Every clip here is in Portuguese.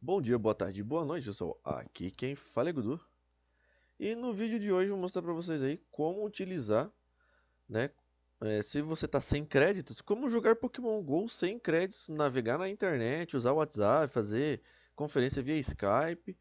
Bom dia, boa tarde, boa noite, Eu sou Aqui quem fala é Gudu. E no vídeo de hoje eu vou mostrar para vocês aí como utilizar, né, é, se você está sem créditos, como jogar Pokémon GO sem créditos, navegar na internet, usar o WhatsApp, fazer conferência via Skype,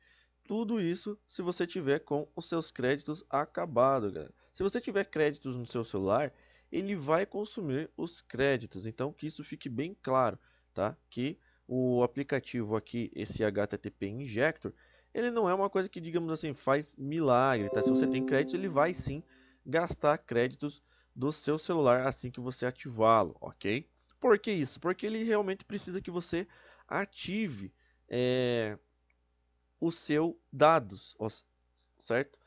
tudo isso se você tiver com os seus créditos acabados, Se você tiver créditos no seu celular, ele vai consumir os créditos, então que isso fique bem claro, tá? Que o aplicativo aqui, esse HTTP Injector, ele não é uma coisa que, digamos assim, faz milagre, tá? Se você tem crédito, ele vai sim gastar créditos do seu celular assim que você ativá-lo, ok? Por que isso? Porque ele realmente precisa que você ative é, os seus dados, certo?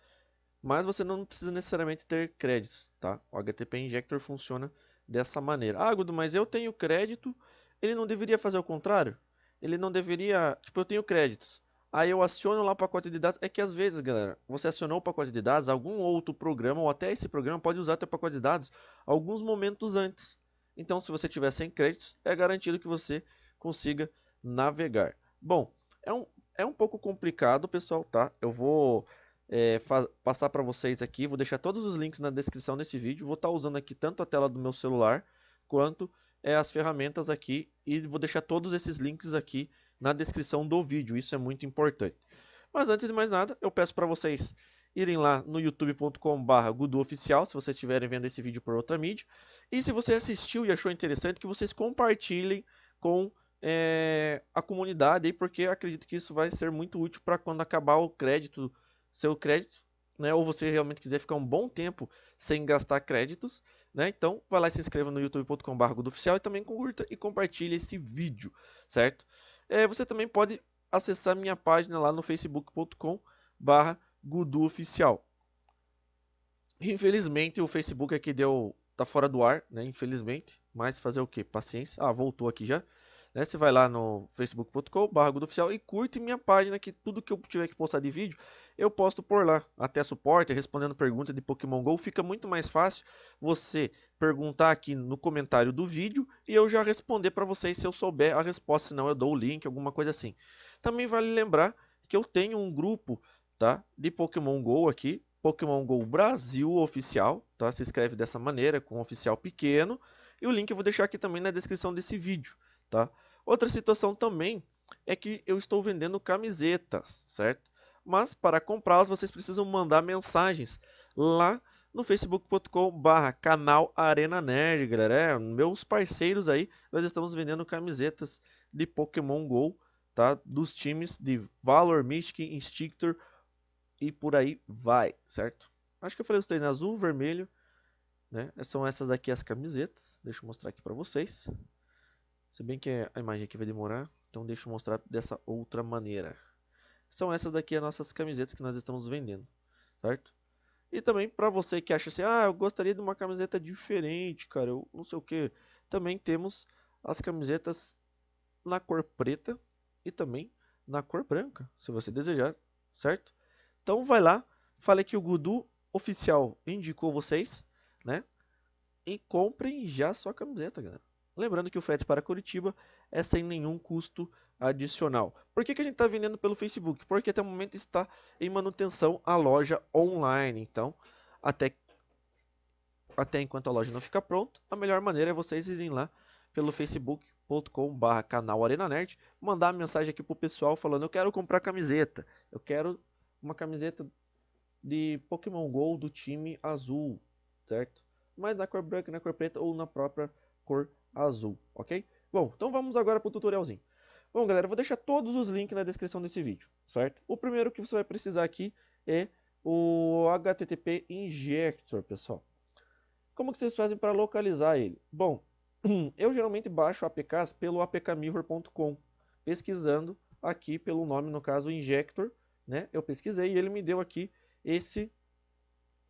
Mas você não precisa necessariamente ter créditos, tá? O HTTP Injector funciona dessa maneira. Ah, Gudo, mas eu tenho crédito ele não deveria fazer o contrário? Ele não deveria. Tipo, eu tenho créditos. Aí eu aciono lá o pacote de dados. É que às vezes, galera, você acionou o pacote de dados, algum outro programa, ou até esse programa, pode usar teu pacote de dados alguns momentos antes. Então, se você tiver sem créditos, é garantido que você consiga navegar. Bom, é um, é um pouco complicado, pessoal, tá? Eu vou é, passar para vocês aqui, vou deixar todos os links na descrição desse vídeo. Vou estar tá usando aqui tanto a tela do meu celular quanto é, as ferramentas aqui e vou deixar todos esses links aqui na descrição do vídeo, isso é muito importante. Mas antes de mais nada, eu peço para vocês irem lá no youtube.com.br oficial, se vocês estiverem vendo esse vídeo por outra mídia. E se você assistiu e achou interessante, que vocês compartilhem com é, a comunidade, aí, porque acredito que isso vai ser muito útil para quando acabar o crédito, seu crédito, né? Ou você realmente quiser ficar um bom tempo sem gastar créditos, né? Então, vai lá e se inscreva no youtube.com.br e também curta e compartilhe esse vídeo, certo? É, você também pode acessar minha página lá no facebook.com.br Gudu Infelizmente, o Facebook aqui deu tá fora do ar, né? Infelizmente, mas fazer o que? Paciência. Ah, voltou aqui já. Né? Você vai lá no facebook.com.br oficial e curte minha página que tudo que eu tiver que postar de vídeo eu posto por lá. Até suporte, respondendo perguntas de Pokémon GO. Fica muito mais fácil você perguntar aqui no comentário do vídeo e eu já responder para vocês se eu souber a resposta. se não eu dou o link, alguma coisa assim. Também vale lembrar que eu tenho um grupo tá, de Pokémon GO aqui. Pokémon GO Brasil oficial, tá? Se escreve dessa maneira, com um oficial pequeno. E o link eu vou deixar aqui também na descrição desse vídeo tá? Outra situação também é que eu estou vendendo camisetas, certo? Mas para comprá-las vocês precisam mandar mensagens lá no facebook.com/barra canal Arena Nerd, galera. É, meus parceiros aí, nós estamos vendendo camisetas de Pokémon Go, tá? Dos times de Valor, Mystic, Instigator e por aí vai, certo? Acho que eu falei os três, né? azul, vermelho, né? São essas aqui as camisetas. Deixa eu mostrar aqui para vocês. Se bem que a imagem aqui vai demorar, então deixa eu mostrar dessa outra maneira. São essas daqui as nossas camisetas que nós estamos vendendo, certo? E também para você que acha assim, ah, eu gostaria de uma camiseta diferente, cara, eu não sei o que. Também temos as camisetas na cor preta e também na cor branca, se você desejar, certo? Então vai lá, falei que o Gudu oficial indicou vocês, né? E comprem já sua camiseta, galera. Lembrando que o frete para Curitiba é sem nenhum custo adicional. Por que, que a gente está vendendo pelo Facebook? Porque até o momento está em manutenção a loja online. Então, até, até enquanto a loja não fica pronta, a melhor maneira é vocês irem lá pelo facebook.com.br canal Arena Nerd, mandar a mensagem aqui pro pessoal falando eu quero comprar camiseta, eu quero uma camiseta de Pokémon GO do time azul, certo? Mas na cor branca, na cor preta ou na própria cor azul, ok? Bom, então vamos agora para o tutorialzinho. Bom, galera, eu vou deixar todos os links na descrição desse vídeo, certo? O primeiro que você vai precisar aqui é o HTTP Injector, pessoal. Como que vocês fazem para localizar ele? Bom, eu geralmente baixo APKs pelo apkmirror.com, pesquisando aqui pelo nome, no caso, Injector, né? Eu pesquisei e ele me deu aqui esse,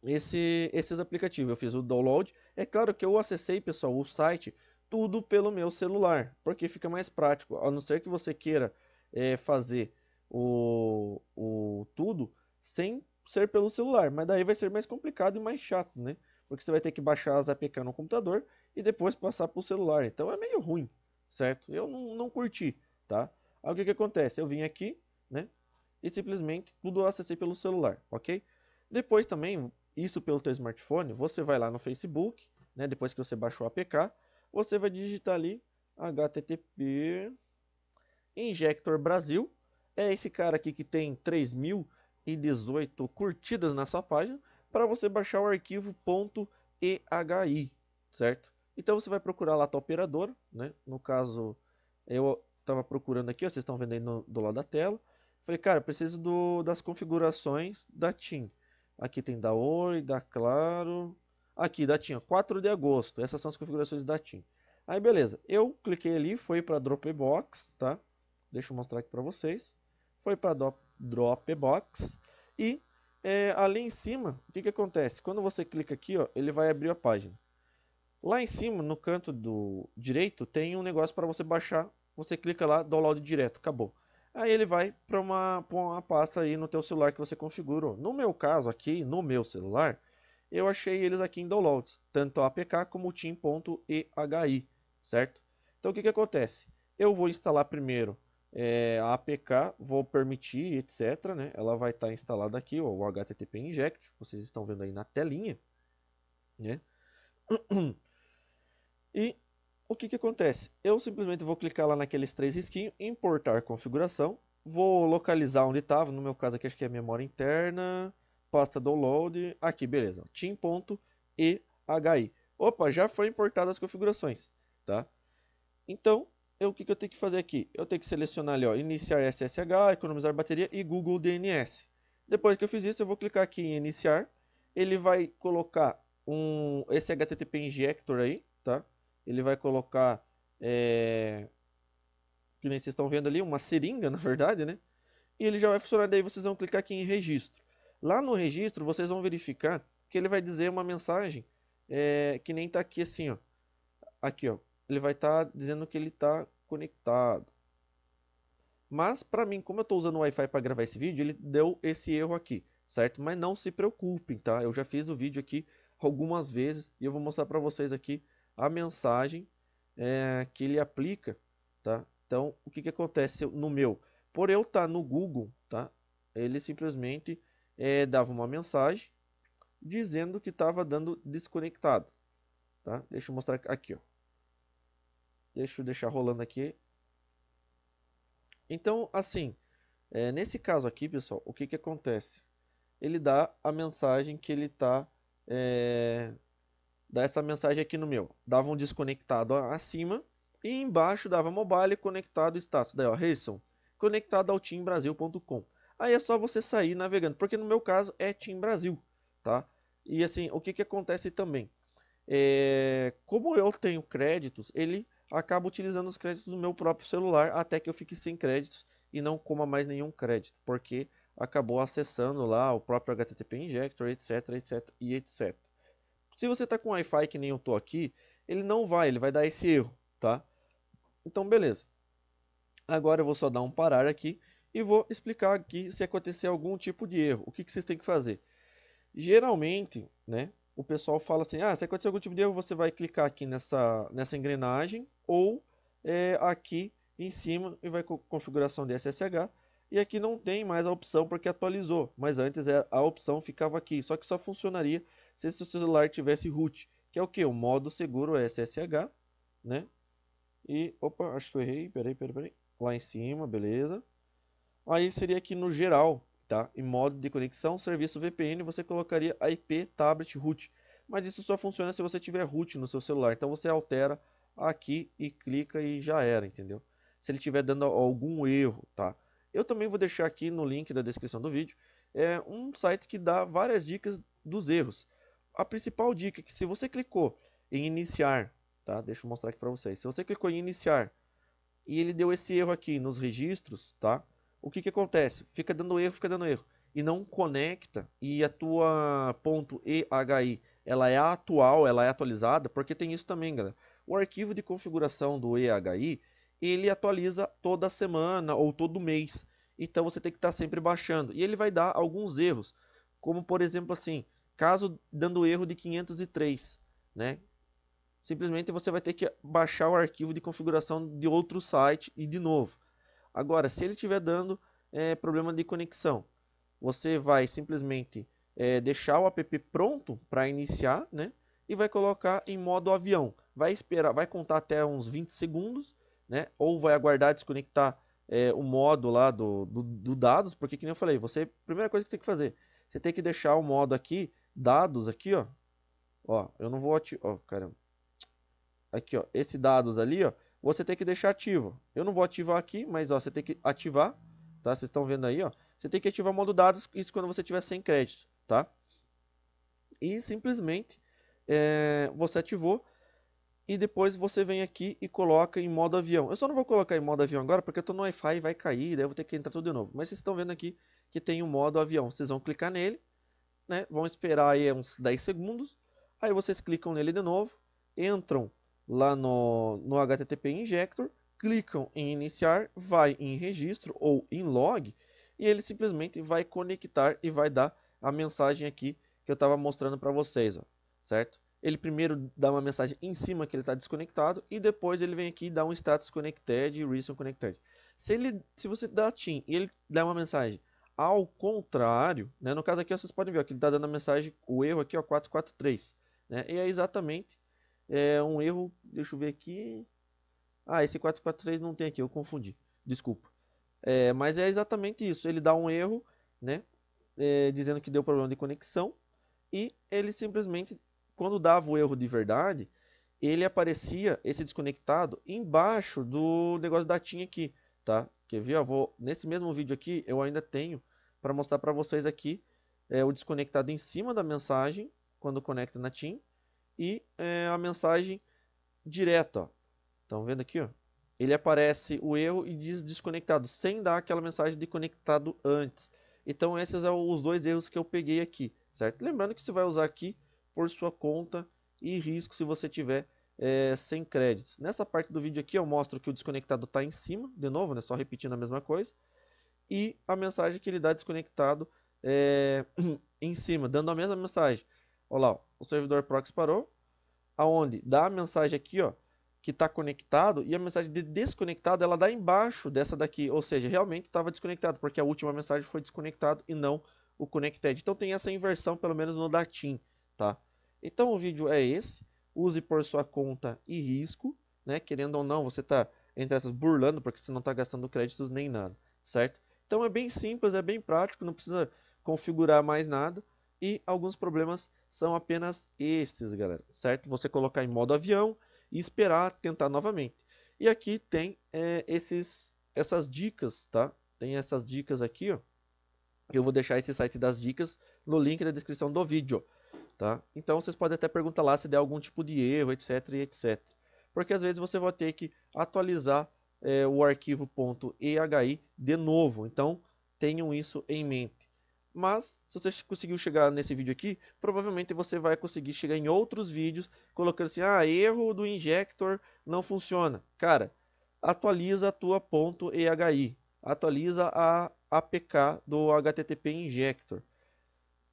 esse, esses aplicativos. Eu fiz o download. É claro que eu acessei, pessoal, o site tudo pelo meu celular, porque fica mais prático. A não ser que você queira é, fazer o, o tudo sem ser pelo celular, mas daí vai ser mais complicado e mais chato, né? Porque você vai ter que baixar as APK no computador e depois passar para o celular. Então é meio ruim, certo? Eu não, não curti, tá? Aí o que, que acontece? Eu vim aqui, né? E simplesmente tudo eu acessei pelo celular, ok? Depois também, isso pelo teu smartphone, você vai lá no Facebook, né? Depois que você baixou a APK, você vai digitar ali http injector Brasil. É esse cara aqui que tem 3018 curtidas nessa página para você baixar o arquivo .ehi, certo? Então você vai procurar lá a tua operadora, né? No caso, eu estava procurando aqui, ó, vocês estão vendo aí no, do lado da tela. Falei, cara, preciso do, das configurações da TIM. Aqui tem da Oi, da Claro, Aqui, datinha, 4 de agosto. Essas são as configurações da TIM. Aí, beleza. Eu cliquei ali, foi para Dropbox, tá? Deixa eu mostrar aqui para vocês. Foi para Dropbox. E é, ali em cima, o que, que acontece? Quando você clica aqui, ó, ele vai abrir a página. Lá em cima, no canto do direito, tem um negócio para você baixar. Você clica lá, download direto, acabou. Aí ele vai para uma, uma pasta aí no teu celular que você configurou. No meu caso aqui, no meu celular, eu achei eles aqui em downloads, tanto a APK como o team.ehi, certo? Então o que, que acontece? Eu vou instalar primeiro é, a APK, vou permitir, etc. Né? Ela vai estar tá instalada aqui, ó, o HTTP Inject, vocês estão vendo aí na telinha. Né? E o que, que acontece? Eu simplesmente vou clicar lá naqueles três risquinhos, importar configuração, vou localizar onde estava, no meu caso aqui acho que é memória interna, pasta download, aqui, beleza, team.ehi. Opa, já foi importadas as configurações, tá? Então, eu, o que, que eu tenho que fazer aqui? Eu tenho que selecionar ali, ó, iniciar SSH, economizar bateria e Google DNS. Depois que eu fiz isso, eu vou clicar aqui em iniciar, ele vai colocar um, esse HTTP injector aí, tá? Ele vai colocar, é, que nem vocês estão vendo ali, uma seringa, na verdade, né? E ele já vai funcionar, daí vocês vão clicar aqui em registro. Lá no registro, vocês vão verificar que ele vai dizer uma mensagem é, que nem está aqui assim, ó. Aqui, ó. Ele vai estar tá dizendo que ele está conectado. Mas, para mim, como eu estou usando o Wi-Fi para gravar esse vídeo, ele deu esse erro aqui, certo? Mas não se preocupem, tá? Eu já fiz o vídeo aqui algumas vezes e eu vou mostrar para vocês aqui a mensagem é, que ele aplica, tá? Então, o que, que acontece no meu? Por eu estar tá no Google, tá? Ele simplesmente é, dava uma mensagem dizendo que estava dando desconectado. Tá? Deixa eu mostrar aqui. Ó. Deixa eu deixar rolando aqui. Então, assim, é, nesse caso aqui, pessoal, o que, que acontece? Ele dá a mensagem que ele está... É, dá essa mensagem aqui no meu. Dava um desconectado acima e embaixo dava mobile conectado status. Daí, ó, Reison, conectado ao teambrasil.com. Aí é só você sair navegando, porque no meu caso é Team Brasil, tá? E assim, o que, que acontece também? É, como eu tenho créditos, ele acaba utilizando os créditos do meu próprio celular até que eu fique sem créditos e não coma mais nenhum crédito, porque acabou acessando lá o próprio HTTP Injector, etc, etc e etc. Se você está com Wi-Fi que nem eu estou aqui, ele não vai, ele vai dar esse erro, tá? Então, beleza. Agora eu vou só dar um parar aqui e vou explicar aqui se acontecer algum tipo de erro, o que, que vocês têm que fazer. Geralmente, né, o pessoal fala assim, ah, se acontecer algum tipo de erro, você vai clicar aqui nessa, nessa engrenagem ou é, aqui em cima e vai com configuração de SSH. E aqui não tem mais a opção porque atualizou, mas antes é, a opção ficava aqui, só que só funcionaria se seu celular tivesse root, que é o que? O modo seguro é SSH, né? E, opa, acho que eu errei, peraí, peraí, peraí. Lá em cima, beleza. Aí seria aqui no geral, tá? Em modo de conexão, serviço VPN, você colocaria a IP, tablet, root. Mas isso só funciona se você tiver root no seu celular. Então você altera aqui e clica e já era, entendeu? Se ele estiver dando algum erro, tá? Eu também vou deixar aqui no link da descrição do vídeo é um site que dá várias dicas dos erros. A principal dica é que se você clicou em iniciar, tá? Deixa eu mostrar aqui para vocês. Se você clicou em iniciar e ele deu esse erro aqui nos registros, tá? o que, que acontece? Fica dando erro, fica dando erro. E não conecta. E a tua ponto .ehi, ela é atual, ela é atualizada, porque tem isso também, galera. O arquivo de configuração do EHI, ele atualiza toda semana ou todo mês. Então você tem que estar sempre baixando. E ele vai dar alguns erros. Como por exemplo assim, caso dando erro de 503, né? Simplesmente você vai ter que baixar o arquivo de configuração de outro site e de novo. Agora, se ele estiver dando é, problema de conexão, você vai simplesmente é, deixar o app pronto para iniciar, né? E vai colocar em modo avião. Vai esperar, vai contar até uns 20 segundos, né? Ou vai aguardar desconectar é, o modo lá do, do, do, dados, porque que nem eu falei, você primeira coisa que você tem que fazer, você tem que deixar o modo aqui dados aqui, ó. Ó, eu não vou ativar, ó, caramba. Aqui, ó, esse dados ali, ó, você tem que deixar ativo. Eu não vou ativar aqui, mas ó, você tem que ativar, tá? Vocês estão vendo aí, ó. Você tem que ativar o modo dados, isso quando você tiver sem crédito, tá? E simplesmente é, você ativou e depois você vem aqui e coloca em modo avião. Eu só não vou colocar em modo avião agora porque eu estou no Wi-Fi e vai cair, daí eu vou ter que entrar tudo de novo. Mas vocês estão vendo aqui que tem o um modo avião. Vocês vão clicar nele, né? vão esperar aí uns 10 segundos, aí vocês clicam nele de novo, entram lá no, no HTTP Injector, clicam em iniciar, vai em registro ou em log e ele simplesmente vai conectar e vai dar a mensagem aqui que eu estava mostrando para vocês, ó, certo? Ele primeiro dá uma mensagem em cima que ele está desconectado e depois ele vem aqui e dá um status connected, recent connected. Se, ele, se você dá TIM e ele dá uma mensagem ao contrário, né, no caso aqui vocês podem ver ó, que ele está dando a mensagem, o erro aqui, ó, 443. Né, e é exatamente é um erro, deixa eu ver aqui. Ah, esse 443 não tem aqui, eu confundi. Desculpa. É, mas é exatamente isso. Ele dá um erro, né? É, dizendo que deu problema de conexão. E ele simplesmente, quando dava o erro de verdade, ele aparecia, esse desconectado, embaixo do negócio da TIM aqui, tá? Quer ver? vou, nesse mesmo vídeo aqui, eu ainda tenho para mostrar para vocês aqui é, o desconectado em cima da mensagem, quando conecta na TIM e é, a mensagem direta. Estão vendo aqui? Ó? Ele aparece o erro e diz desconectado, sem dar aquela mensagem de conectado antes. Então esses são os dois erros que eu peguei aqui, certo? Lembrando que você vai usar aqui por sua conta e risco se você tiver é, sem créditos. Nessa parte do vídeo aqui eu mostro que o desconectado está em cima, de novo, né? só repetindo a mesma coisa. E a mensagem que ele dá desconectado é, em cima, dando a mesma mensagem. Olha lá, o servidor proxy parou, aonde dá a mensagem aqui, ó, que está conectado, e a mensagem de desconectado ela dá embaixo dessa daqui, ou seja, realmente estava desconectado, porque a última mensagem foi desconectado e não o connected. Então tem essa inversão, pelo menos no datim, tá? Então o vídeo é esse, use por sua conta e risco, né? Querendo ou não, você está entre essas burlando, porque você não está gastando créditos nem nada, certo? Então é bem simples, é bem prático, não precisa configurar mais nada. E alguns problemas são apenas estes, galera, certo? Você colocar em modo avião e esperar tentar novamente. E aqui tem é, esses, essas dicas, tá? Tem essas dicas aqui, ó. Eu vou deixar esse site das dicas no link da descrição do vídeo, tá? Então vocês podem até perguntar lá se der algum tipo de erro, etc, etc. Porque às vezes você vai ter que atualizar é, o arquivo .ehi de novo. Então tenham isso em mente. Mas, se você conseguiu chegar nesse vídeo aqui, provavelmente você vai conseguir chegar em outros vídeos colocando assim, ah, erro do injector não funciona. Cara, atualiza a tua ponto .ehi, atualiza a APK do HTTP injector.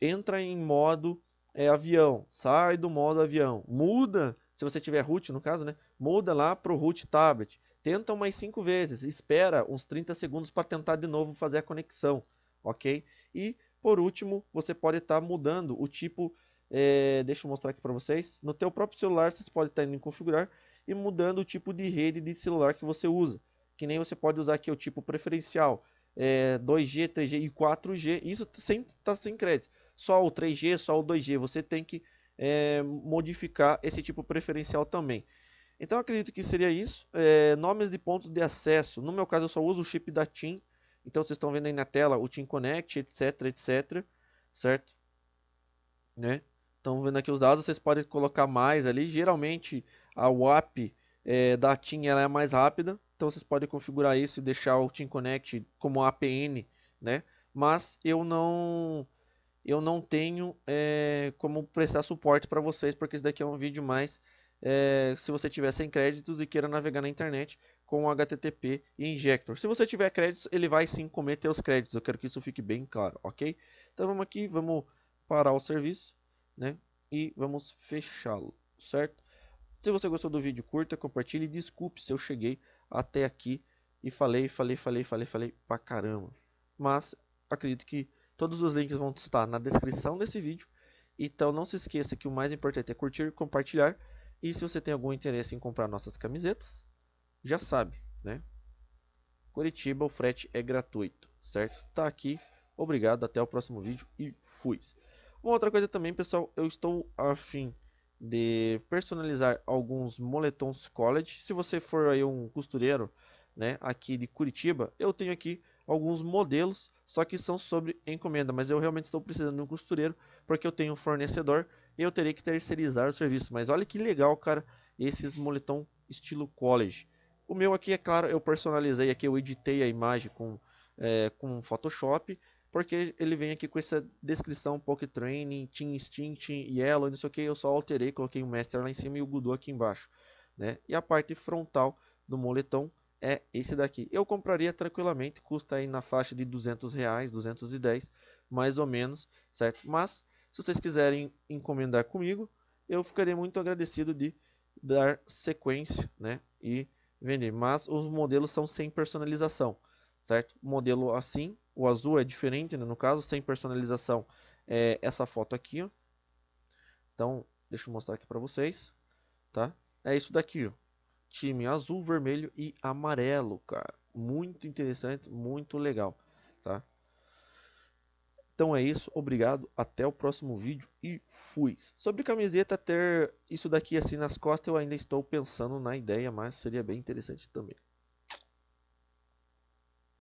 Entra em modo é, avião, sai do modo avião, muda, se você tiver root no caso, né? Muda lá para o root tablet. Tenta umas 5 vezes, espera uns 30 segundos para tentar de novo fazer a conexão, ok? E por último, você pode estar tá mudando o tipo, é, deixa eu mostrar aqui para vocês. No teu próprio celular, você pode estar tá indo em configurar e mudando o tipo de rede de celular que você usa. Que nem você pode usar aqui o tipo preferencial, é, 2G, 3G e 4G. Isso tá sem tá sem crédito. Só o 3G, só o 2G. Você tem que é, modificar esse tipo preferencial também. Então acredito que seria isso. É, nomes de pontos de acesso. No meu caso eu só uso o chip da TIM então vocês estão vendo aí na tela o Team Connect, etc, etc, certo? Né? Estão vendo aqui os dados, vocês podem colocar mais ali. Geralmente a WAP é, da Team ela é mais rápida, então vocês podem configurar isso e deixar o Team Connect como APN, né? Mas eu não eu não tenho é, como prestar suporte para vocês, porque isso daqui é um vídeo mais é, se você tiver sem créditos e queira navegar na internet com o HTTP Injector. Se você tiver créditos, ele vai sim comer os créditos. Eu quero que isso fique bem claro, ok? Então vamos aqui, vamos parar o serviço, né? E vamos fechá-lo, certo? Se você gostou do vídeo, curta, compartilhe. Desculpe se eu cheguei até aqui e falei, falei, falei, falei, falei pra caramba. Mas acredito que todos os links vão estar na descrição desse vídeo. Então não se esqueça que o mais importante é curtir, e compartilhar e se você tem algum interesse em comprar nossas camisetas, já sabe, né? Curitiba, o frete é gratuito, certo? Tá aqui. Obrigado, até o próximo vídeo e fui. Uma outra coisa também, pessoal, eu estou afim de personalizar alguns moletons college. Se você for aí um costureiro, né, aqui de Curitiba, eu tenho aqui alguns modelos, só que são sobre encomenda, mas eu realmente estou precisando de um costureiro porque eu tenho um fornecedor eu terei que terceirizar o serviço. Mas olha que legal, cara, esses moletom estilo college. O meu aqui, é claro, eu personalizei aqui, eu editei a imagem com, é, com Photoshop, porque ele vem aqui com essa descrição, Pocket Training, Team Instinct, Yellow, não sei o que, eu só alterei, coloquei o Master lá em cima e o Godot aqui embaixo. Né? E a parte frontal do moletom é esse daqui. Eu compraria tranquilamente, custa aí na faixa de 200 reais, 210, mais ou menos, certo? Mas se vocês quiserem encomendar comigo, eu ficarei muito agradecido de dar sequência né, e vender. Mas os modelos são sem personalização, certo? modelo assim, o azul é diferente, né? no caso, sem personalização é essa foto aqui. Ó. Então, deixa eu mostrar aqui para vocês, tá? É isso daqui, ó. Time azul, vermelho e amarelo, cara. Muito interessante, muito legal, tá? Então é isso, obrigado, até o próximo vídeo e fui. Sobre camiseta ter isso daqui assim nas costas, eu ainda estou pensando na ideia, mas seria bem interessante também.